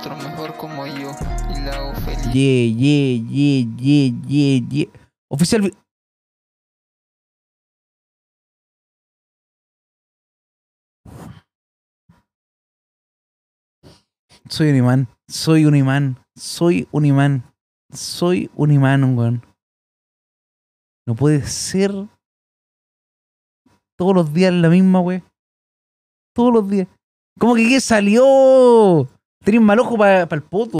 otro mejor como yo y la hago Yeah, yeah, yeah, yeah, Oficial. Soy un imán, soy un imán, soy un imán, soy un imán, un weón. No puede ser todos los días la misma, weón. Todos los días. ¿Cómo que qué salió? Tenía un mal ojo para el puto.